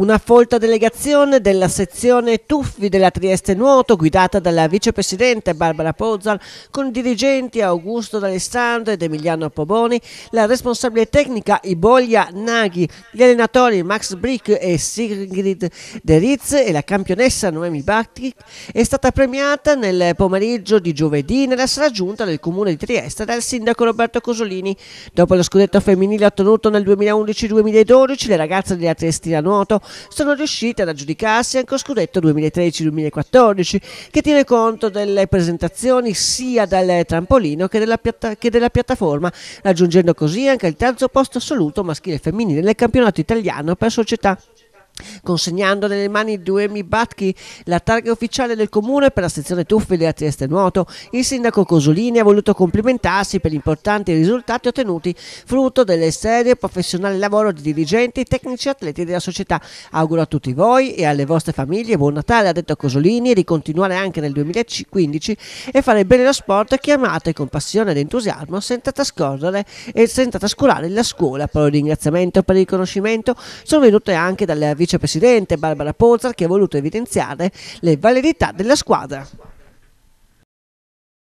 Una folta delegazione della sezione Tuffi della Trieste Nuoto, guidata dalla vicepresidente Barbara Pozzal, con i dirigenti Augusto D'Alessandro ed Emiliano Poboni, la responsabile tecnica Iboglia Naghi, gli allenatori Max Brick e Sigrid De Ritz e la campionessa Noemi Bartik, è stata premiata nel pomeriggio di giovedì nella sala giunta del comune di Trieste dal sindaco Roberto Cosolini. Dopo lo scudetto femminile ottenuto nel 2011-2012, le ragazze della Triestina Nuoto sono riusciti ad aggiudicarsi anche lo scudetto 2013-2014 che tiene conto delle presentazioni sia del trampolino che della, piatta che della piattaforma, raggiungendo così anche il terzo posto assoluto maschile e femminile nel campionato italiano per società consegnando nelle mani di Noemi Batchi, la targa ufficiale del comune per la sezione Tuffili a Trieste Nuoto, il sindaco Cosolini ha voluto complimentarsi per gli importanti risultati ottenuti frutto del serio e professionale lavoro di dirigenti, tecnici e atleti della società. Auguro a tutti voi e alle vostre famiglie buon Natale, ha detto Cosolini, e di continuare anche nel 2015 e fare bene lo sport che amate con passione ed entusiasmo senza trascorrere e senza trascurare la scuola. Poi il ringraziamento per il riconoscimento sono venute anche dalle vicine vicepresidente Barbara Pozzar che ha voluto evidenziare le validità della squadra.